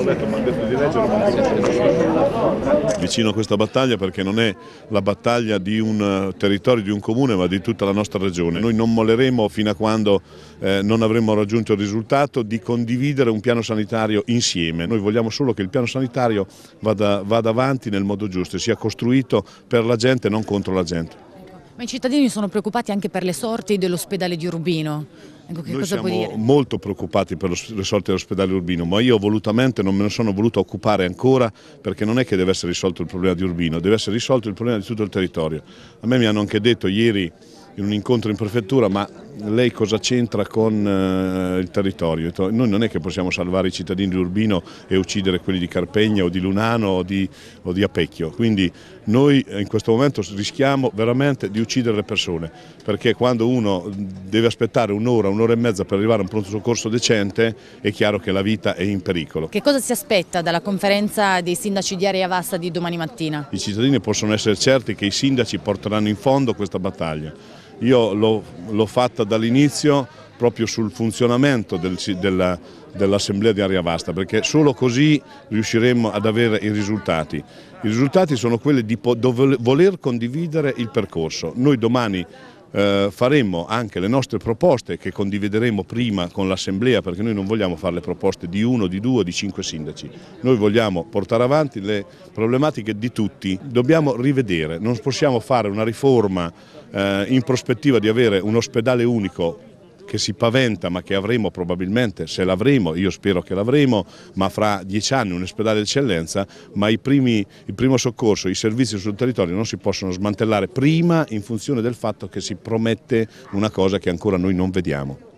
l'ho letto, mi hanno detto di leggere, ma non l'ho Vicino a questa battaglia perché non è la battaglia di un eh, territorio, di un comune, ma di tutta la nostra regione. Noi non molleremo fino a quando eh, non avremo raggiunto il risultato di condividere un piano sanitario insieme. Noi vogliamo solo che il piano sanitario vada, vada avanti nel modo giusto e sia costruito per la gente e non contro la gente. Ma i cittadini sono preoccupati anche per le sorti dell'ospedale di Urbino. Ecco, Noi siamo molto preoccupati per le sorti dell'ospedale Urbino, ma io volutamente non me ne sono voluto occupare ancora perché non è che deve essere risolto il problema di Urbino, deve essere risolto il problema di tutto il territorio. A me mi hanno anche detto ieri in un incontro in prefettura, ma lei cosa c'entra con eh, il territorio? Noi non è che possiamo salvare i cittadini di Urbino e uccidere quelli di Carpegna o di Lunano o di, o di Apecchio, quindi noi eh, in questo momento rischiamo veramente di uccidere le persone, perché quando uno deve aspettare un'ora, un'ora e mezza per arrivare a un pronto soccorso decente è chiaro che la vita è in pericolo. Che cosa si aspetta dalla conferenza dei sindaci di Area Vassa di domani mattina? I cittadini possono essere certi che i sindaci porteranno in fondo questa battaglia io l'ho fatta dall'inizio proprio sul funzionamento del, della, dell'assemblea di Aria Vasta perché solo così riusciremo ad avere i risultati. I risultati sono quelli di voler condividere il percorso. Noi domani eh, faremmo anche le nostre proposte che condivideremo prima con l'Assemblea perché noi non vogliamo fare le proposte di uno, di due o di cinque sindaci, noi vogliamo portare avanti le problematiche di tutti, dobbiamo rivedere, non possiamo fare una riforma eh, in prospettiva di avere un ospedale unico che si paventa ma che avremo probabilmente, se l'avremo, io spero che l'avremo, ma fra dieci anni un ospedale d'eccellenza, ma i primi, il primo soccorso, i servizi sul territorio non si possono smantellare prima in funzione del fatto che si promette una cosa che ancora noi non vediamo.